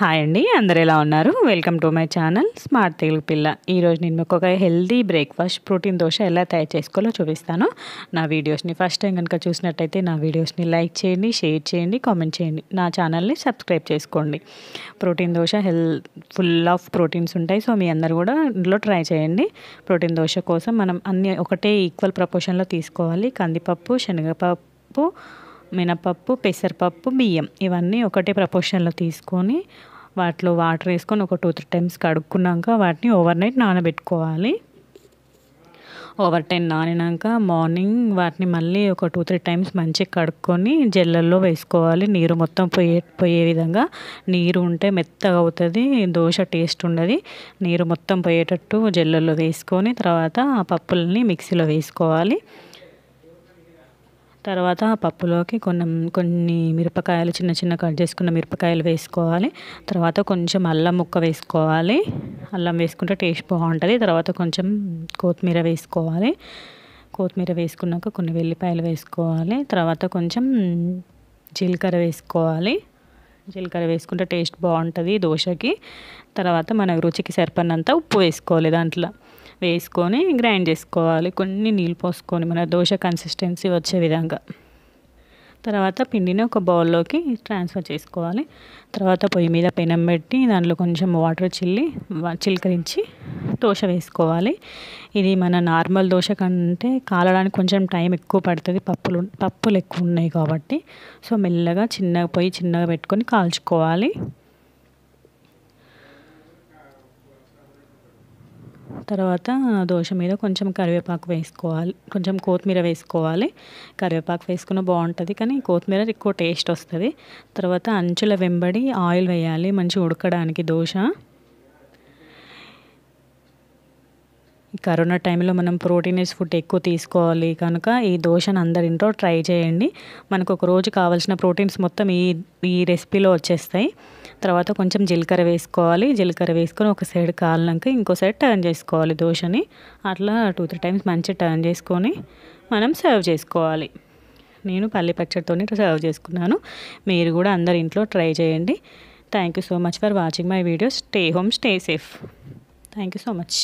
hi అండి అందరు ఎలా ఉన్నారు welcome to my channel smart Telugu పిల్ల ఈరోజు నేను మీకు ఒక హెల్దీ బ్రేక్ఫాస్ట్ ప్రోటీన్ దోశ ఎలా తయారు చేసుకోవాలో చూపిస్తాను నా వీడియోస్ని ఫస్ట్ టైం కనుక చూసినట్టయితే నా వీడియోస్ని లైక్ చేయండి షేర్ చేయండి కామెంట్ చేయండి నా ఛానల్ని సబ్స్క్రైబ్ చేసుకోండి ప్రోటీన్ దోశ హెల్ ఫుల్ ఆఫ్ ప్రోటీన్స్ ఉంటాయి సో మీ అందరు కూడా ఇంట్లో ట్రై చేయండి ప్రోటీన్ దోశ కోసం మనం అన్ని ఒకటే ఈక్వల్ ప్రపోర్షన్లో తీసుకోవాలి కందిపప్పు శనగపప్పు మినపప్పు పెసరపప్పు బియ్యం ఇవన్నీ ఒకటే ప్రపోర్షన్లో తీసుకొని వాటిలో వాటర్ వేసుకొని ఒక టూ త్రీ టైమ్స్ కడుక్కున్నాక వాటిని ఓవర్ నైట్ నానబెట్టుకోవాలి ఓవర్ టైం నానినాక మార్నింగ్ వాటిని మళ్ళీ ఒక టూ త్రీ టైమ్స్ మంచిగా కడుక్కొని జల్లల్లో వేసుకోవాలి నీరు మొత్తం పోయే పోయే విధంగా నీరు ఉంటే మెత్తగా అవుతుంది దోశ టేస్ట్ ఉండదు నీరు మొత్తం పోయేటట్టు జల్లల్లో వేసుకొని తర్వాత ఆ పప్పులని మిక్సీలో వేసుకోవాలి తర్వాత ఆ పప్పులోకి కొన్ని కొన్ని మిరపకాయలు చిన్న చిన్న కట్ చేసుకున్న మిరపకాయలు వేసుకోవాలి తర్వాత కొంచెం అల్లం ముక్క వేసుకోవాలి అల్లం వేసుకుంటే టేస్ట్ బాగుంటుంది తర్వాత కొంచెం కొత్తిమీర వేసుకోవాలి కొత్తిమీర వేసుకున్నాక కొన్ని వెల్లిపాయలు వేసుకోవాలి తర్వాత కొంచెం జీలకర్ర వేసుకోవాలి జీలకర్ర వేసుకుంటే టేస్ట్ బాగుంటుంది దోశకి తర్వాత మన రుచికి సరిపడినంత ఉప్పు వేసుకోవాలి దాంట్లో వేసుకొని గ్రైండ్ చేసుకోవాలి కొన్ని నీళ్ళు పోసుకొని మన దోశ కన్సిస్టెన్సీ వచ్చే విధంగా తర్వాత పిండిని ఒక బౌల్లోకి ట్రాన్స్ఫర్ చేసుకోవాలి తర్వాత పొయ్యి మీద పెనం పెట్టి దాంట్లో కొంచెం వాటర్ చిల్లి చిలకరించి దోశ వేసుకోవాలి ఇది మన నార్మల్ దోశ కంటే కాలడానికి కొంచెం టైం ఎక్కువ పడుతుంది పప్పులు పప్పులు ఎక్కువ ఉన్నాయి కాబట్టి సో మెల్లగా చిన్నగా పొయ్యి చిన్నగా పెట్టుకొని కాల్చుకోవాలి తర్వాత దోశ మీద కొంచెం కరివేపాకు వేసుకోవాలి కొంచెం కొత్తిమీర వేసుకోవాలి కరివేపాకు వేసుకున్న బాగుంటుంది కానీ కొత్తిమీర ఎక్కువ టేస్ట్ వస్తుంది తర్వాత అంచుల వెంబడి ఆయిల్ వేయాలి మంచి ఉడకడానికి దోశ కరోనా టైంలో మనం ప్రోటీనేస్ ఫుడ్ ఎక్కువ తీసుకోవాలి కనుక ఈ దోశను అందరింట్లో ట్రై చేయండి మనకు ఒక రోజు కావాల్సిన ప్రోటీన్స్ మొత్తం ఈ ఈ రెసిపీలో వచ్చేస్తాయి తర్వాత కొంచెం జీలకర్ర వేసుకోవాలి జీలకర్ర వేసుకొని ఒక సైడ్ కాలినాక ఇంకో సైడ్ టర్న్ చేసుకోవాలి దోశని అట్లా టూ త్రీ టైమ్స్ మంచిగా టర్న్ చేసుకొని మనం సర్వ్ చేసుకోవాలి నేను పల్లి పచ్చడితోనే సర్వ్ చేసుకున్నాను మీరు కూడా అందరి ఇంట్లో ట్రై చేయండి thank you so much for watching my video stay home stay safe thank you so much